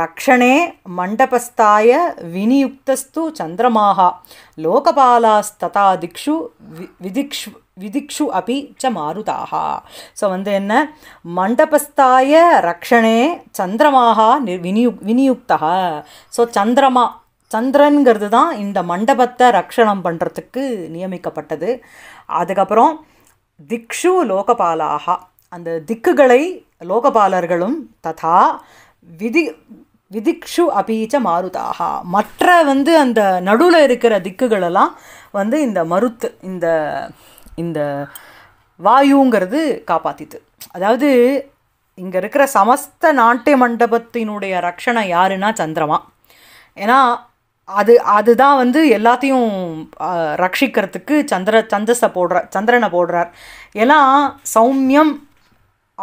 ரக்ஷணே மண்டபஸ்தாய வினியுக்தஸ்து சந்திரமாகா லோகபாலாஸ்ததா திக்ஷு விதிக்ஷு விதிக்ஷு அபி ச மாருதாக ஸோ வந்து என்ன மண்டபஸ்தாய ரக்ஷணே சந்திரமாக விநியு விநியுக்தா ஸோ சந்திரமா சந்திரன்கிறது தான் இந்த மண்டபத்தை ரக்ஷணம் பண்ணுறதுக்கு நியமிக்கப்பட்டது அதுக்கப்புறம் திக்ஷு லோகபாலாக அந்த திக்குகளை லோகபாலர்களும் ததா விதி விதிக்ஷு அபீச்ச மாருதாக மற்ற வந்து அந்த நடுவில் இருக்கிற திக்குகளெல்லாம் வந்து இந்த மருத்து இந்த இந்த வாயுங்கிறது காப்பாத்தித்து அதாவது இங்கே இருக்கிற சமஸ்த நாட்டிய மண்டபத்தினுடைய ரக்ஷணை யாருன்னா சந்திரமா ஏன்னா அது அதுதான் வந்து எல்லாத்தையும் ரட்சிக்கிறதுக்கு சந்திர சந்தஸை போடுறார் சந்திரனை போடுறார் ஏன்னா சௌமியம்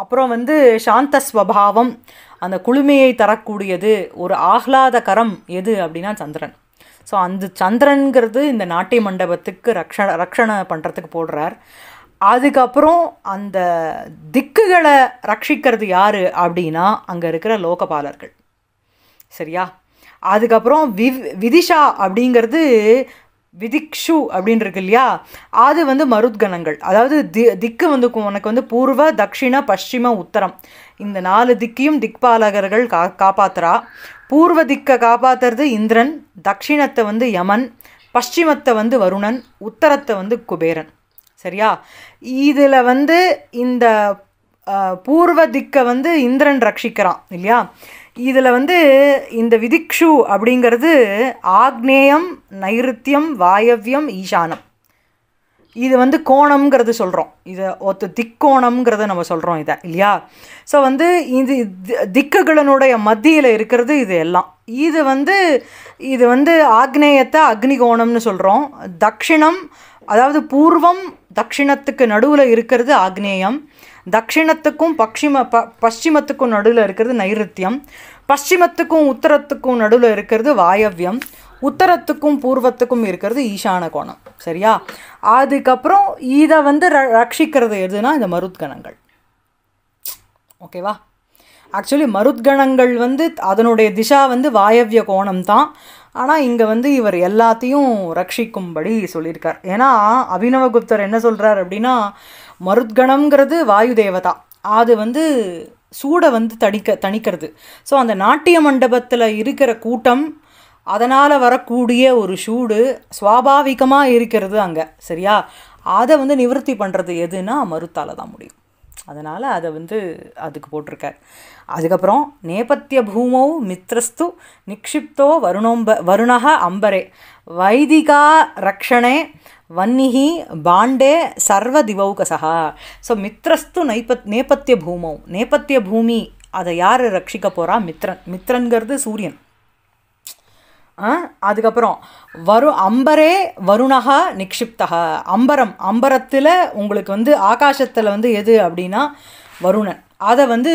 அப்புறம் வந்து சாந்த ஸ்வபாவம் அந்த குளுமையை தரக்கூடியது ஒரு ஆஹ்லாதகரம் எது அப்படின்னா சந்திரன் ஸோ அந்த சந்திரன்கிறது இந்த நாட்டிய மண்டபத்துக்கு ரக்ஷ ரக்ஷணை பண்ணுறதுக்கு போடுறார் அதுக்கப்புறம் அந்த திக்குகளை ரட்சிக்கிறது யார் அப்படின்னா அங்கே இருக்கிற லோகபாலர்கள் சரியா அதுக்கப்புறம் வி விதிஷா அப்படிங்கிறது விதிக்ஷு அப்படின்னு இருக்கு இல்லையா அது வந்து மருத்கணங்கள் அதாவது தி திக்கு வந்து உனக்கு வந்து பூர்வ தக்ஷிண பஷ்சிம உத்தரம் இந்த நாலு திக்கையும் திக்பாலகர்கள் கா காப்பாத்துறா பூர்வ திக்கை காப்பாற்றுறது இந்திரன் தக்ஷிணத்தை வந்து யமன் பஷ்டிமத்தை வந்து வருணன் உத்தரத்தை வந்து குபேரன் சரியா இதில் வந்து இந்த பூர்வ திக்கை வந்து இந்திரன் ரட்சிக்கிறான் இல்லையா இதில் வந்து இந்த விதிக்ஷு அப்படிங்கிறது ஆக்னேயம் நைருத்தியம் வாயவ்யம் ஈசானம் இது வந்து கோணம்ங்கிறது சொல்கிறோம் இதை ஒத்து திக்கோணம்ங்கிறத நம்ம சொல்கிறோம் இதை இல்லையா ஸோ வந்து இது திக்குகளினுடைய மத்தியில் இருக்கிறது இது எல்லாம் இது வந்து இது வந்து ஆக்னேயத்தை அக்னி கோணம்னு சொல்கிறோம் தக்ஷிணம் அதாவது பூர்வம் தக்ஷிணத்துக்கு நடுவில் இருக்கிறது ஆக்னேயம் தக்ஷிணத்துக்கும் பக்ஷிம ப பশ্চিமத்துக்கும் நடுவில் இருக்கிறது நைருத்தியம் பশ্ச்சிமத்துக்கும் உத்தரத்துக்கும் நடுவில் இருக்கிறது வாயவ்யம் உத்தரத்துக்கும் பூர்வத்துக்கும் இருக்கிறது ஈசான கோணம் சரியா அதுக்கப்புறம் இதை வந்து ர ரட்சிக்கிறது எதுனா இந்த மருத்கணங்கள் ஓகேவா ஆக்சுவலி மருத்கணங்கள் வந்து அதனுடைய திசா வந்து வாயவிய கோணம் தான் ஆனால் இங்கே வந்து இவர் எல்லாத்தையும் ரட்சிக்கும்படி சொல்லியிருக்கார் ஏன்னா அபினவகுப்தர் என்ன சொல்கிறார் அப்படின்னா மருத்கணம்ங்கிறது வாயு தேவதா அது வந்து சூடை வந்து தணிக்க தணிக்கிறது ஸோ அந்த நாட்டிய மண்டபத்தில் இருக்கிற கூட்டம் அதனால் வரக்கூடிய ஒரு சூடு சுவாபாவிகமாக இருக்கிறது அங்கே சரியா அதை வந்து நிவர்த்தி பண்ணுறது எதுனா மறுத்தால் தான் முடியும் அதனால் அதை வந்து அதுக்கு போட்டிருக்கார் அதுக்கப்புறம் நேபத்திய பூமௌ மித்ரஸ்து நிக்ஷிப்தோ வருணோம்ப வருணக அம்பரே வைதிகா ரக்ஷணே வன்னிஹி பாண்டே சர்வ திவௌகசா ஸோ மித்ரஸ்து நைபத் நேபத்திய பூமௌ நேபத்திய பூமி அதை யார் ரட்சிக்க போகிறா மித்ரன் மித்ரன்கிறது சூரியன் அதுக்கப்புறம் வரு அம்பரே வருணகா நிக்ஷிப்தகா அம்பரம் அம்பரத்தில் உங்களுக்கு வந்து ஆகாசத்தில் வந்து எது அப்படின்னா வருணன் அதை வந்து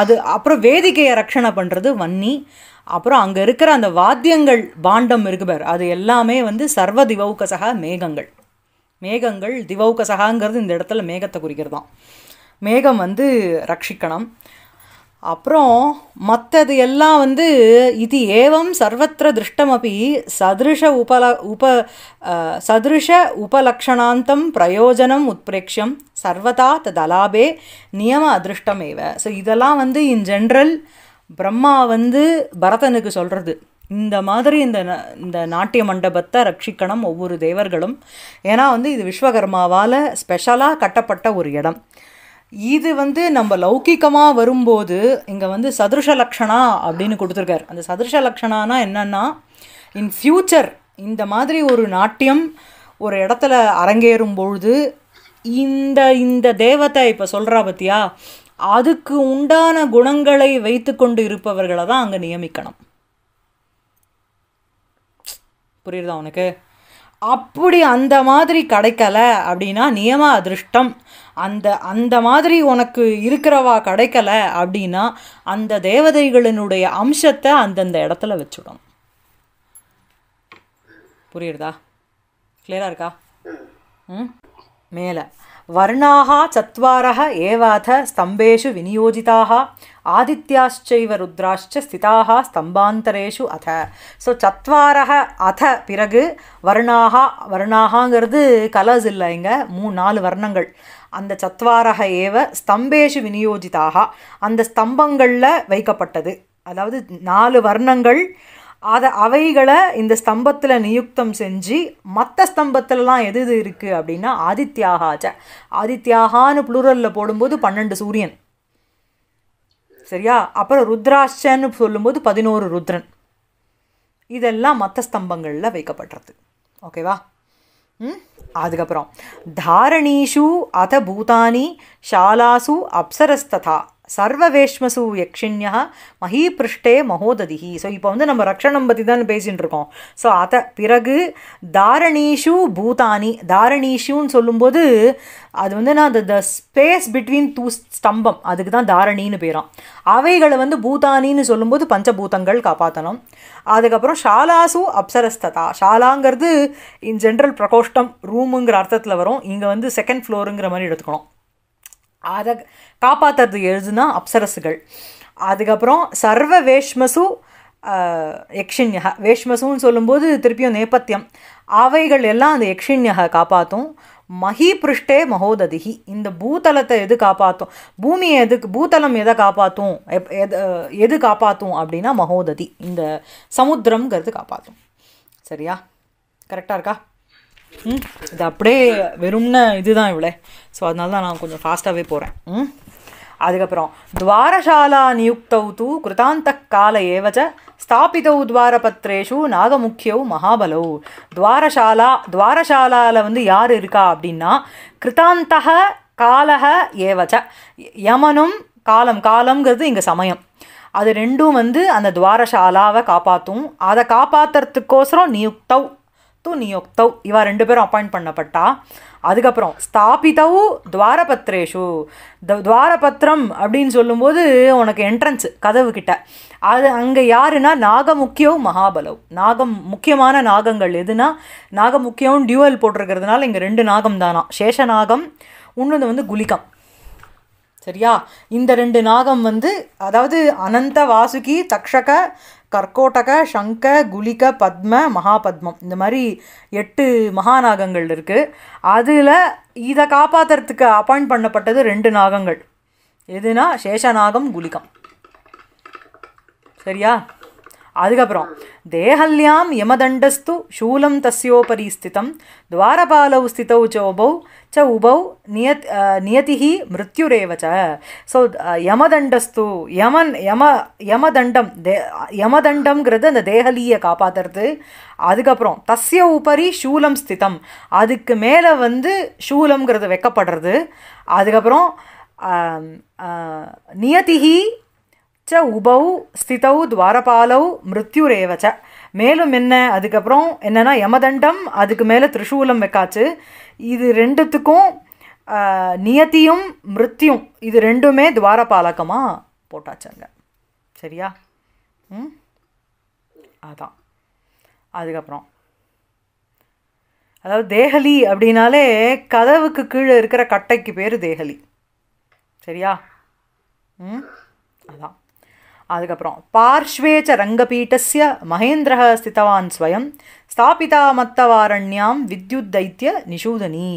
அது அப்புறம் வேதிக்கையை ரக்ஷணை பண்ணுறது வன்னி அப்புறம் அங்கே இருக்கிற அந்த வாத்தியங்கள் பாண்டம் இருக்குபார் அது எல்லாமே வந்து சர்வ திவௌகசகா மேகங்கள் மேகங்கள் திவௌகசகாங்கிறது இந்த இடத்துல மேகத்தை குறிக்கிறது தான் மேகம் வந்து ரட்சிக்கணும் அப்புறம் மற்றது எல்லாம் வந்து இது ஏவம் சர்வத்திர திருஷ்டமபி சதிருஷ உபல உப சதிருஷ உபலக்ஷணாந்தம் பிரயோஜனம் உத்பிரேக்ஷம் சர்வதா ததலாபே நியம அதிருஷ்டம் ஏவ ஸோ இதெல்லாம் வந்து இன் ஜென்ரல் பிரம்மா வந்து பரதனுக்கு சொல்கிறது இந்த மாதிரி இந்த இந்த நாட்டிய மண்டபத்தை ரட்சிக்கணும் ஒவ்வொரு தேவர்களும் ஏன்னா வந்து இது விஸ்வகர்மாவால் ஸ்பெஷலாக கட்டப்பட்ட ஒரு இடம் இது வந்து நம்ம லௌக்கிகமாக வரும்போது இங்கே வந்து சதுருஷ லக்ஷணா அப்படின்னு கொடுத்துருக்காரு அந்த சதுருஷ லக்ஷணானா என்னென்னா இன் ஃப்யூச்சர் இந்த மாதிரி ஒரு நாட்டியம் ஒரு இடத்துல அரங்கேறும் பொழுது இந்த இந்த தேவத்தை இப்போ சொல்கிறா பற்றியா அதுக்கு உண்டான குணங்களை வைத்து கொண்டு இருப்பவர்களை தான் அங்கே நியமிக்கணும் புரியுதா உனக்கு அப்படி அந்த மாதிரி கிடைக்கல அப்படின்னா நியம அதிருஷ்டம் அந்த அந்த மாதிரி உனக்கு இருக்கிறவா கிடைக்கல அப்படின்னா அந்த தேவதைகளினுடைய அம்சத்தை அந்தந்த இடத்துல வச்சுடும் புரியுறதா கிளியராக இருக்கா ம் மேலே வர்ணாக ಚತ್ವರ ஏவாத ஸ்தம்பேஷு விநியோஜிதாக ஆதித்யாச்சைவ ರುದ್ರಾಶ್ಚ ஸ்திதாக ஸ்தம்பாந்தரேஷு அத ஸோ சத்வாரக அத பிறகு வர்ணாக வர்ணாகங்கிறது கலர்ஸ் இல்லை இங்கே மூ நாலு வர்ணங்கள் அந்த சத்வாரக ஏவ ஸ்தம்பேஷு விநியோஜிதாக அந்த ஸ்தம்பங்களில் வைக்கப்பட்டது அதாவது நாலு வர்ணங்கள் அதை அவைகளை இந்த ஸ்தம்பத்தில் நியுக்தம் செஞ்சு மற்ற ஸ்தம்பத்திலலாம் எது இது இருக்குது அப்படின்னா ஆதித்யாகாச்ச ஆதித்யாகான்னு புளூரலில் போடும்போது பன்னெண்டு சூரியன் சரியா அப்புறம் ருத்ராஷ்டன்னு சொல்லும்போது பதினோரு ருத்ரன் இதெல்லாம் மற்ற ஸ்தம்பங்களில் வைக்கப்படுறது ஓகேவா ம் அதுக்கப்புறம் தாரணீஷு அத பூதானி ஷாலாசு அப்சரஸ்ததா சர்வவேஷ்மசு யக்ஷின்யா மகீபிருஷ்டே மகோததிஹி ஸோ இப்போ வந்து நம்ம ரக்ஷணம் பற்றி தான் பேசிகிட்டு இருக்கோம் ஸோ அதை பிறகு தாரணீஷு பூதானி தாரணீஷுன்னு சொல்லும்போது அது வந்து நான் அந்த த ஸ்பேஸ் பிட்வீன் டூ ஸ்தம்பம் அதுக்கு தான் தாரணின்னு பேரும் அவைகளை வந்து பூதானின்னு சொல்லும்போது பஞ்சபூதங்கள் காப்பாற்றணும் அதுக்கப்புறம் ஷாலாசு அப்சரஸ்ததா ஷாலாங்கிறது இன் ஜென்ரல் பிரகோஷ்டம் ரூமுங்கிற அர்த்தத்தில் வரும் இங்கே வந்து செகண்ட் ஃப்ளோருங்கிற மாதிரி எடுத்துக்கணும் அதை காப்பாற்றுறது எழுதுனா அப்சரசுகள் அதுக்கப்புறம் சர்வ வேஷ்மசு யக்ஷின்யா வேஷ்மசுன்னு சொல்லும்போது திருப்பியும் நேபத்தியம் அவைகள் எல்லாம் அந்த யக்ஷின்யா காப்பாற்றும் மகி பிருஷ்டே மகோததிகி இந்த பூதலத்தை எது காப்பாற்றும் பூமியை எதுக்கு பூதலம் எதை காப்பாற்றும் எது எது காப்பாற்றும் அப்படின்னா மகோததி இந்த சமுத்திரம்ங்கிறது காப்பாற்றும் சரியா கரெக்டாக இருக்கா ம் இது அப்படியே வெறும்ன இதுதான் இவ்வளோ ஸோ அதனால தான் நான் கொஞ்சம் ஃபாஸ்ட்டாகவே போகிறேன் ம் அதுக்கப்புறம் துவாரசாலா நியுக்தௌ தூ கிருதாந்த கால ஏவச்ச ஸ்தாபிதௌ துவாரபத்திரேஷு நாகமுக்கியௌ மகாபலவு துவாரசாலா துவாரசாலாவில் வந்து யார் இருக்கா அப்படின்னா கிருதாந்த காலக ஏவச்ச யமனும் காலம் காலங்கிறது இங்கே சமயம் அது ரெண்டும் வந்து அந்த துவாரசாலாவை காப்பாற்றும் அதை காப்பாற்றுறதுக்கோசரம் நியுக்தவ் நியோக்தவ் இவா ரெண்டு பேரும் அப்பாயிண்ட் பண்ணப்பட்டா அதுக்கப்புறம் ஸ்தாபிதவு துவாரபத்ரேஷு த துவாரபத்திரம் அப்படின்னு சொல்லும்போது உனக்கு என்ட்ரன்ஸ் கதவு கிட்ட அது அங்கே யாருன்னா நாகமுக்கியவும் மகாபலவ் நாகம் முக்கியமான நாகங்கள் எதுனா நாகமுக்கியம் டியூவல் போட்டிருக்கிறதுனால இங்கே ரெண்டு நாகம் தானா சேஷ நாகம் இன்னொன்று வந்து குலிகம் சரியா இந்த ரெண்டு நாகம் வந்து அதாவது அனந்த வாசுகி தக்ஷக கர்கோட்டக சங்க குலிக பத்ம மகாபத்மம் இந்த மாதிரி எட்டு மகாநாகங்கள் இருக்குது அதில் இதை காப்பாற்றுறதுக்கு அப்பாயிண்ட் பண்ணப்பட்டது ரெண்டு நாகங்கள் எதுனா சேஷநாகம் குலிகம் சரியா அதுக்கப்புறம் தேஹல்யாம் யமதண்டஸ்து சூலம் தஸ்யோபரி ஸ்திதம் துவாரபாலவு ஸ்திதௌ ச உபௌ ச உபௌ நியத் நியதிஹி மிருத்யுரேவச்ச ஸோ யமதண்டஸ்து யமன் யம யமதண்டம் தே யமதண்டம்ங்கிறது அந்த தேஹலியை காப்பாற்றுறது அதுக்கப்புறம் தஸ்ய உபரி சூலம் ஸ்திதம் அதுக்கு மேலே வந்து சூலம்ங்கிறது வைக்கப்படுறது அதுக்கப்புறம் நியதிஹி உபவு உபௌ ஸ்திதௌ துவாரபாலௌ மிருத்யுரேவ மேலும் என்ன அதுக்கப்புறம் என்னென்னா யமதண்டம் அதுக்கு மேலே திரிசூலம் வைக்காச்சு இது ரெண்டுத்துக்கும் நியத்தியும் மிருத்தியும் இது ரெண்டுமே துவாரபாலகமாக போட்டாச்சாங்க சரியா ம் அதான் அதுக்கப்புறம் அதாவது தேகலி அப்படின்னாலே கதவுக்கு கீழே இருக்கிற கட்டைக்கு பேர் தேகலி சரியா ம் அதான் அதுக்கப்புறம் பார்ஷ்வேச்ச ரங்கபீட்டஸ்ய மகேந்திர ஸ்தித்தவான் ஸ்வயம் ஸ்தாபிதா மத்தவாரண்யாம் வித்யுத் தைத்திய நிஷூதனி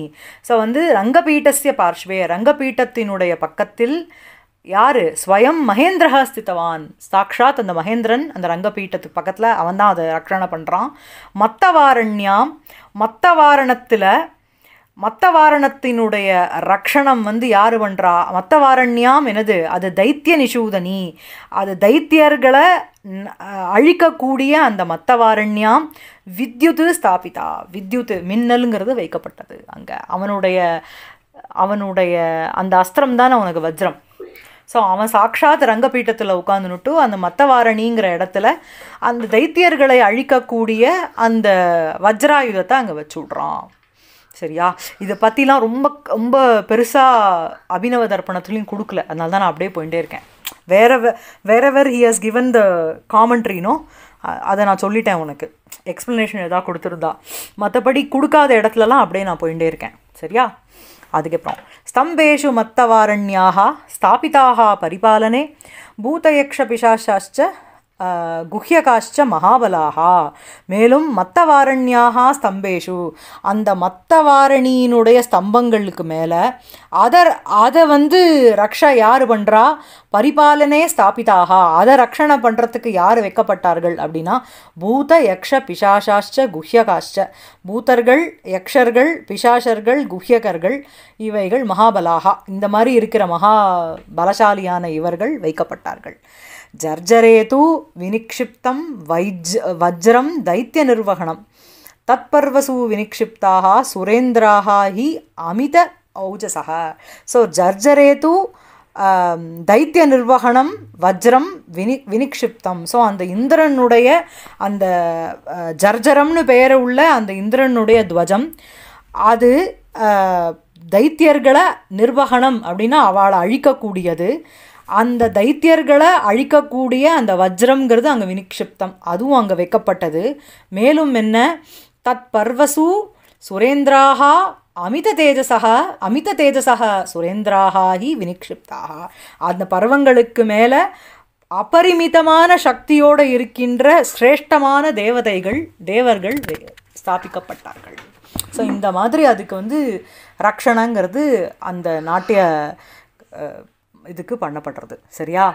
ஸோ வந்து ரங்கபீட்டஸ்ய பார்ஷ்வே ரங்கபீட்டத்தினுடைய பக்கத்தில் யார் ஸ்வயம் மகேந்திர ஸ்தித்தவான் சாக்ஷாத் அந்த மகேந்திரன் அந்த ரங்கபீட்டத்துக்கு பக்கத்தில் அவன் தான் அதை ரக்ஷணை பண்ணுறான் மத்தவாரண்யாம் மத்தவாரணத்தில் மத்தவாரணத்தினுடைய ரக்ஷணம் வந்து யார் பண்ணுறா மத்தவாரண்யாம் எனது அது தைத்திய நிஷூதனி அது தைத்தியர்களை அழிக்கக்கூடிய அந்த மத்தவாரண்யாம் வித்யுத்து ஸ்தாபிதா வித்யுத்து மின்னலுங்கிறது வைக்கப்பட்டது அங்கே அவனுடைய அவனுடைய அந்த அஸ்திரம் தான் அவனுக்கு வஜ்ரம் ஸோ அவன் சாட்சாத் ரங்கப்பீட்டத்தில் உட்காந்துனுட்டு அந்த மத்தவாரணிங்கிற இடத்துல அந்த தைத்தியர்களை அழிக்கக்கூடிய அந்த வஜ்ராயுதத்தை அங்கே வச்சு விட்றான் சரியா இதை பற்றிலாம் ரொம்ப ரொம்ப பெருசாக அபினவ தர்ப்பணத்துலேயும் கொடுக்கல அதனால தான் நான் அப்படியே போயிட்டே இருக்கேன் வேற வேற where he has given the காமெண்ட்ரினோ அதை நான் சொல்லிட்டேன் உனக்கு எக்ஸ்ப்ளனேஷன் எதாவது கொடுத்துருந்தா மற்றபடி கொடுக்காத இடத்துலலாம் அப்படியே நான் போயிட்டே இருக்கேன் சரியா அதுக்கப்புறம் ஸ்தம்பேஷு மத்தவாரண்யாக ஸ்தாபிதாக பரிபாலனே பூதயக்ஷ பிசாசாச்ச குஹ்யகாஷ்ச மகாபலாகா மேலும் மத்தவாரண்யாக ஸ்தம்பேஷு அந்த மத்தவாரணியினுடைய ஸ்தம்பங்களுக்கு மேலே அதர் அதை வந்து ரக்ஷா யார் பண்ணுறா பரிபாலனே ஸ்தாபிதாக அதை ரக்ஷணை பண்ணுறதுக்கு யார் வைக்கப்பட்டார்கள் அப்படின்னா பூத யக்ஷ பிசாசாஷ்ச குஹ்யகாஷ்ச பூத்தர்கள் யக்ஷர்கள் பிசாசர்கள் குஹ்யகர்கள் இவைகள் மகாபலாகா இந்த மாதிரி இருக்கிற மகா பலசாலியான இவர்கள் வைக்கப்பட்டார்கள் ஜர்ஜரே தூ வினிக்ஷிப்தம் வைஜ் வஜ்ரம் தைத்திய நிர்வகணம் தற்பர்வசு வினிக்ஷிப்தாக சுரேந்திராக ஹி அமித ஔஜசக ஸோ ஜர்ஜரே தூ தைத்திய நிர்வகணம் வஜ்ரம் வினி வினிக்ஷிப்தம் ஸோ அந்த இந்திரனுடைய அந்த ஜர்ஜரம்னு பெயர் உள்ள அந்த இந்திரனுடைய துவஜம் அது தைத்தியர்களை நிர்வகணம் அப்படின்னா அவளை அழிக்கக்கூடியது அந்த தைத்தியர்களை அழிக்கக்கூடிய அந்த வஜ்ரம்ங்கிறது அங்கே வினிக்ஷிப்தம் அதுவும் அங்கே வைக்கப்பட்டது மேலும் என்ன தத் பர்வசு சுரேந்திராகா அமித தேஜசக அமித தேஜசக சுரேந்திராகி வினிக்ஷிப்தாக அந்த பருவங்களுக்கு மேலே அபரிமிதமான சக்தியோடு இருக்கின்ற சிரேஷ்டமான தேவதைகள் தேவர்கள் ஸ்தாபிக்கப்பட்டார்கள் ஸோ இந்த மாதிரி அதுக்கு வந்து ரக்ஷணங்கிறது அந்த நாட்டிய இதுக்கு பண்ணப்படுறது சரியா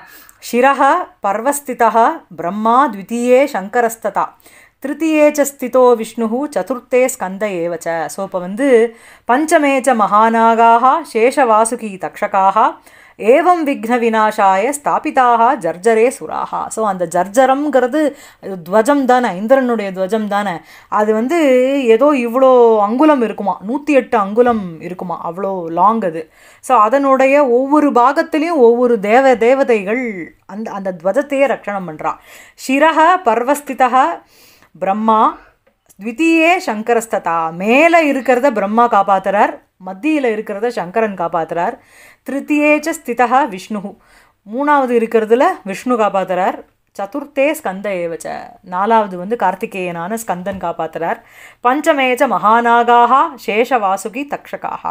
சிரக பர்வஸ்திதா பிரம்மா த்விதீயே சங்கரஸ்ததா திருத்தியேச்ச ஸ்திதோ விஷ்ணு சதுர்த்தே ஸ்கந்த ஏவச்ச ஸோ இப்போ வந்து பஞ்சமேஜ மகானாகாக சேஷவாசுகி தக்ஷகாக ஏவம் விக்ன விநாசாய ஸ்தாபிதாக ஜர்ஜரே சுராஹா ஸோ அந்த ஜர்ஜரம்ங்கிறது துவஜம் தானே இந்திரனுடைய துவஜம் தானே அது வந்து ஏதோ இவ்வளோ அங்குலம் இருக்குமா நூற்றி எட்டு அங்குலம் இருக்குமா அவ்வளோ லாங் அது ஸோ அதனுடைய ஒவ்வொரு பாகத்திலையும் ஒவ்வொரு தேவ தேவதைகள் அந்த அந்த துவஜத்தையே ரட்சணம் பண்ணுறா சிரக பர்வஸ்திதா பிரம்மா த்விதீயே சங்கரஸ்ததா மேலே இருக்கிறத பிரம்மா காப்பாத்துறார் மத்தியில் இருக்கிறத சங்கரன் காப்பாற்றுறார் திருத்தியேச்ச ஸ்திதா விஷ்ணு மூணாவது இருக்கிறதுல விஷ்ணு காப்பாற்றுறார் சதுர்த்தே ஸ்கந்த ஏவச்ச நாலாவது வந்து கார்த்திகேயனான ஸ்கந்தன் காப்பாற்றுறார் பஞ்சமேஜ மகாநாகாக சேஷ வாசுகி தக்ஷகாக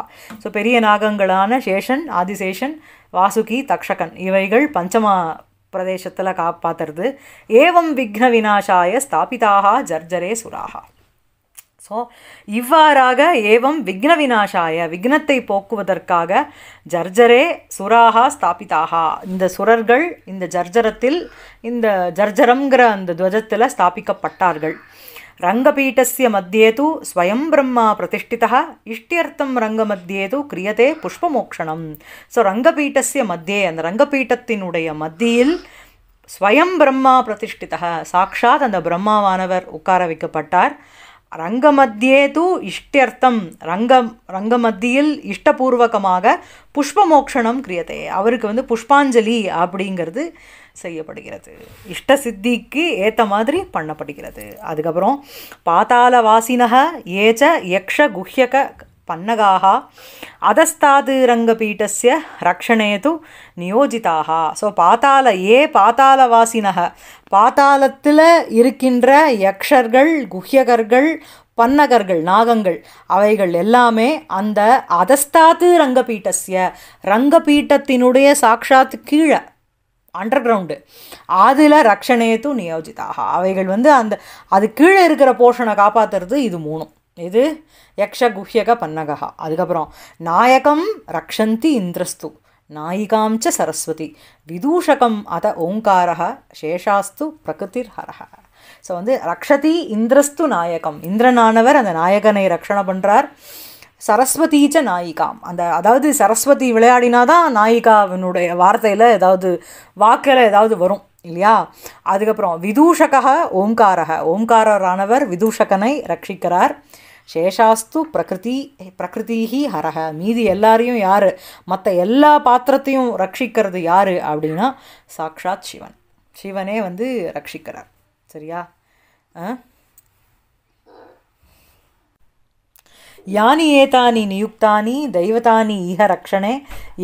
ஸோ பெரிய நாகங்களான சேஷன் ஆதிசேஷன் வாசுகி தக்ஷகன் இவைகள் பஞ்சமா பிரதேசத்தில் காப்பாற்றுறது ஏவம் விக்ன விநாசாய ஸ்தாபிதாக ஜர்ஜரே சுராகா ஸோ இவ்வாறாக ஏவம் விக்ன விநாசாய விக்னத்தை போக்குவதற்காக ஜர்ஜரே சுராகா ஸ்தாபிதாகா இந்த சுரர்கள் இந்த ஜர்ஜரத்தில் இந்த ஜர்ஜரங்கிற அந்த துவஜத்தில் ஸ்தாபிக்கப்பட்டார்கள் ரங்கபீட்டசிய மத்தியே தூ ஸ்வயம் பிரம்மா பிரதிஷ்டிதா இஷ்டியர்த்தம் ரங்க மத்தியே தூ கிரியதே புஷ்பமோக்ஷணம் ஸோ ரங்கபீட்டசிய மத்தியே அந்த ரங்கபீட்டத்தினுடைய மத்தியில் ஸ்வயம் பிரம்மா பிரதிஷ்டிதா சாக்ஷாத் அந்த பிரம்மாவானவர் உட்கார வைக்கப்பட்டார் ரங்கமத்தியே தூ இஷ்டர்த்தம் ரங்கம் ரங்கமத்தியில் இஷ்டபூர்வகமாக புஷ்பமோக்ஷணம் கிரியத்தை அவருக்கு வந்து புஷ்பாஞ்சலி அப்படிங்கிறது செய்யப்படுகிறது இஷ்ட சித்திக்கு ஏற்ற மாதிரி பண்ணப்படுகிறது அதுக்கப்புறம் பாத்தாள வாசினக ஏச்ச யக்ஷ குஹ்யக பன்னகாக அதஸ்தாது ரங்கபீட்டஸ்ய ரக்ஷணே து நியோஜிதாக ஸோ பாத்தாள ஏ பாத்தாள வாசினக பாதாளத்தில் இருக்கின்ற யக்ஷர்கள் குஹ்யகர்கள் பன்னகர்கள் நாகங்கள் அவைகள் எல்லாமே அந்த அதஸ்தாத்து ரங்கபீட்டஸ்ய ரங்கபீட்டத்தினுடைய சாட்சாத்து கீழே அண்டர் கிரவுண்டு அதில் ரக்ஷணேத்து நியோஜிதாக அவைகள் வந்து அந்த அது கீழே இருக்கிற போஷனை காப்பாற்றுறது இது மூணும் இது யக்ஷ குஹ்யக பன்னகா அதுக்கப்புறம் நாயகம் ரக்ஷந்தி இந்திரஸ்து நாயிகாம் ச சரஸ்வதி விதூஷகம் அத ஓங்காரா சேஷாஸ்து பிரகிருதிர் ஸோ வந்து ரக்ஷதி இந்திரஸ்து நாயகம் இந்திரனானவர் அந்த நாயகனை ரக்ஷணை பண்ணுறார் சரஸ்வதீச்ச நாயிகாம் அந்த அதாவது சரஸ்வதி விளையாடினா தான் நாயிகாவினுடைய வார்த்தையில் ஏதாவது வாக்கில் ஏதாவது வரும் இல்லையா அதுக்கப்புறம் விதூஷக ஓங்காரக ஓங்காரரானவர் விதூஷகனை ரட்சிக்கிறார் சேஷாஸ்து பிரகிருதி பிரகிருதிஹி ஹரக மீதி எல்லாரையும் யார் மற்ற எல்லா பாத்திரத்தையும் ரட்சிக்கிறது யார் அப்படின்னா சாக்ஷாத் சிவன் சிவனே வந்து ரட்சிக்கிறார் சரியா ஆ ஏதானி நியுக்தானி నియుక్తాని దైవతాని ரக்ஷணே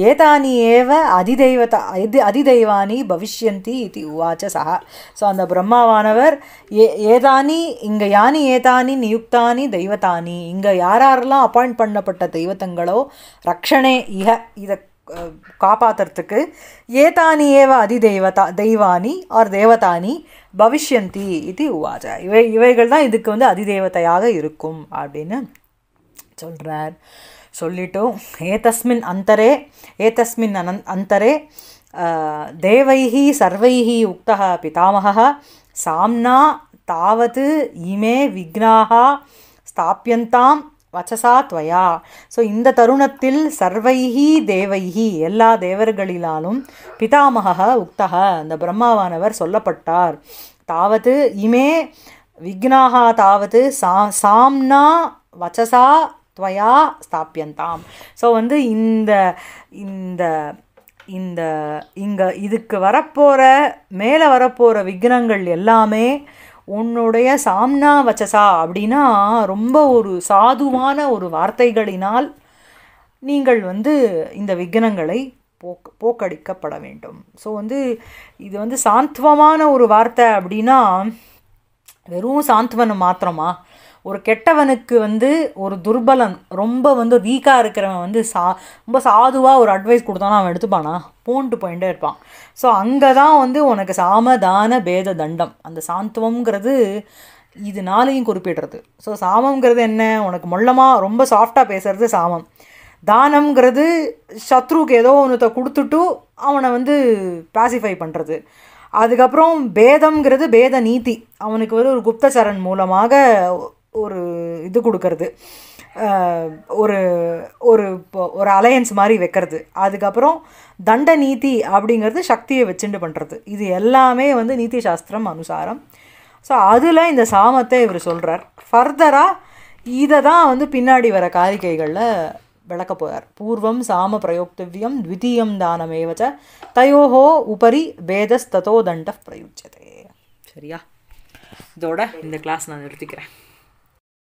ஏதானி ஏவ அதிதெய்வத அதி அதிதெய்வானி பவிஷ்யந்தி இது உவாச்ச சா ஸோ அந்த பிரம்மாவானவர் ஏ ஏதானி இங்கே யானி ஏதானி நியுக்தானி தெய்வத்தானி இங்கே யாரெல்லாம் அப்பாயிண்ட் பண்ணப்பட்ட தெய்வத்தங்களோ ரக்ஷணே இஹ இதை காப்பாற்றுறதுக்கு ஏதானி ஏவ அதிதெய்வதா தெய்வானி ஆர் தேவதானி பவிஷ்யந்தி இது உவாஜ இவை இவைகள் தான் இதுக்கு வந்து அதிதெய்வத்தையாக இருக்கும் அப்படின்னு சொல்கிறார் சொல்லிட்டோம் ஏதஸ்மின் அந்தரே ஏதஸ்மின் அனந் அந்தரே தேவைஹி சர்வைஹி உக்தா பிதாமகः சாம்னா தாவது இமே விக்னாக ஸ்தாபியந்தாம் வச்சசா துவயா ஸோ இந்த தருணத்தில் சர்வைஹி தேவைஹி எல்லா தேவர்களிலாலும் பிதாமகா உக்தக அந்த பிரம்மாவானவர் சொல்லப்பட்டார் தாவது இமே விக்னாக தாவது சா சாம்னா வச்சசா துவயா ஸ்தாபியந்தாம் ஸோ வந்து இந்த இந்த இந்த இங்கே இதுக்கு வரப்போகிற மேலே வரப்போகிற விக்னங்கள் எல்லாமே உன்னுடைய சாம்னா வச்சசா அப்படின்னா ரொம்ப ஒரு சாதுவான ஒரு வார்த்தைகளினால் நீங்கள் வந்து இந்த விக்னங்களை போக் போக்கடிக்கப்பட வேண்டும் ஸோ வந்து இது வந்து சாந்த்வமான ஒரு வார்த்தை அப்படின்னா வெறும் சாந்த்வனம் மாத்திரமா ஒரு கெட்டவனுக்கு வந்து ஒரு துர்பலன் ரொம்ப வந்து வீக்காக இருக்கிறவன் வந்து சா ரொம்ப சாதுவாக ஒரு அட்வைஸ் கொடுத்தானா அவன் எடுத்துப்பானா பூண்டு போயிட்டே இருப்பான் ஸோ அங்கே தான் வந்து உனக்கு சாமதான பேத தண்டம் அந்த சாந்தவங்கிறது இது நாளையும் குறிப்பிடுறது ஸோ சாமங்கிறது என்ன உனக்கு மொல்லமாக ரொம்ப சாஃப்டாக பேசுகிறது சாமம் தானம்ங்கிறது சத்ருக்கு ஏதோ ஒன்றத்தை கொடுத்துட்டு அவனை வந்து பேசிஃபை பண்ணுறது அதுக்கப்புறம் பேதம்ங்கிறது பேத நீதி அவனுக்கு வந்து ஒரு குப்தசரன் மூலமாக ஒரு இது கொடுக்கறது ஒரு ஒரு ஒரு அலையன்ஸ் மாதிரி வைக்கிறது அதுக்கப்புறம் தண்ட நீதி அப்படிங்கிறது சக்தியை வச்சுண்டு பண்ணுறது இது எல்லாமே வந்து நீதி சாஸ்திரம் அனுசாரம் ஸோ அதில் இந்த சாமத்தை இவர் சொல்கிறார் ஃபர்தராக இதை தான் வந்து பின்னாடி வர காரிக்கைகளில் விளக்க போகிறார் பூர்வம் சாம பிரயோக்தவியம் த்விதீயம் தானமேவச்ச தயோஹோ உபரி வேதஸ்ததோ தண்ட பிரயுஜதே சரியா இதோட இந்த கிளாஸ் நான் நிறுத்திக்கிறேன்